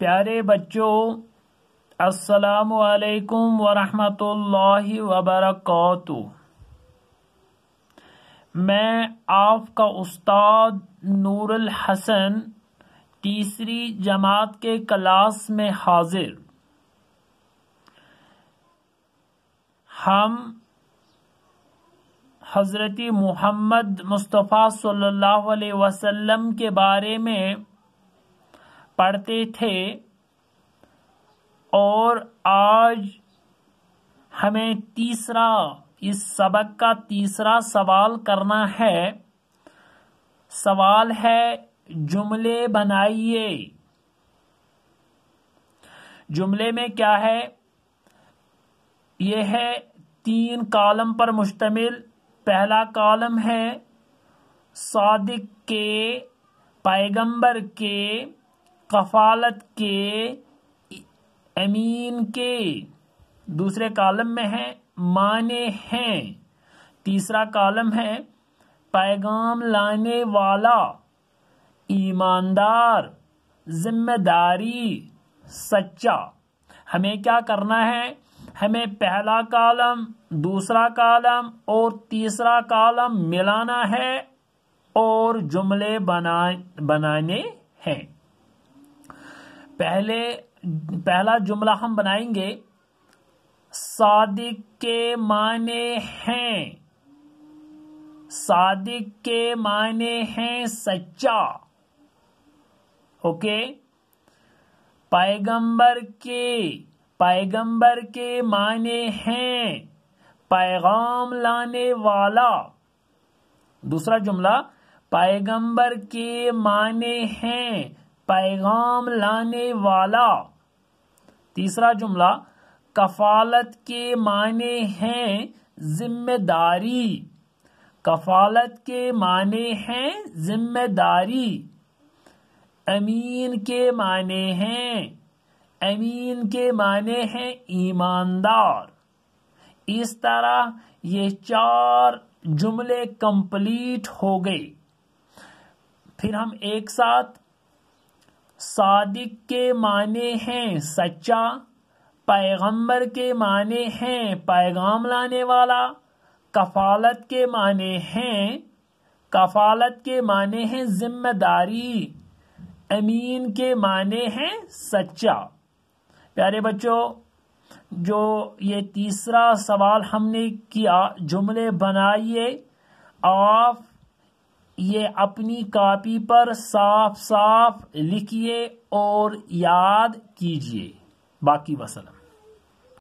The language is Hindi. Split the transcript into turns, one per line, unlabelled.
प्यारे बच्चों अस्सलाम वालेकुम वरहमतुल्लाहि वबरकतु मैं आपका उस्ताद नूरुल हसन तीसरी जमात के क्लास में हाजिर हम हज़रत मोहम्मद मुस्तफ़ा सल्लल्लाहु अलैहि वसल्लम के बारे में पढ़ते थे और आज हमें तीसरा इस सबक का तीसरा सवाल करना है सवाल है जुमले बनाइए जुमले में क्या है यह है तीन कॉलम पर मुश्तमिल पहला कॉलम है सादिक के पैगंबर के कफालत के अमीन के दूसरे कॉलम में है माने हैं तीसरा कॉलम है पैगाम लाने वाला ईमानदार जिम्मेदारी सच्चा हमें क्या करना है हमें पहला कॉलम दूसरा कॉलम और तीसरा कॉलम मिलाना है और जुमले बना बनाने हैं पहले पहला जुमला हम बनाएंगे सादिक के माने हैं सादिक के माने हैं सच्चा ओके पैगंबर के पैगंबर के माने हैं पैगाम लाने वाला दूसरा जुमला पैगंबर के माने हैं पैगाम लाने वाला तीसरा जुमला कफालत के माने हैं जिम्मेदारी कफालत के माने हैं जिम्मेदारी अमीन के माने हैं अमीन के माने हैं ईमानदार इस तरह ये चार जुमले कंप्लीट हो गए फिर हम एक साथ सादिक के माने हैं सच्चा पैगंबर के माने हैं पैगाम लाने वाला कफालत के माने हैं कफालत के माने हैं जिम्मेदारी अमीन के माने हैं सच्चा प्यारे बच्चों जो ये तीसरा सवाल हमने किया जुमले बनाइए ऑफ ये अपनी कापी पर साफ साफ लिखिए और याद कीजिए बाकी वसलम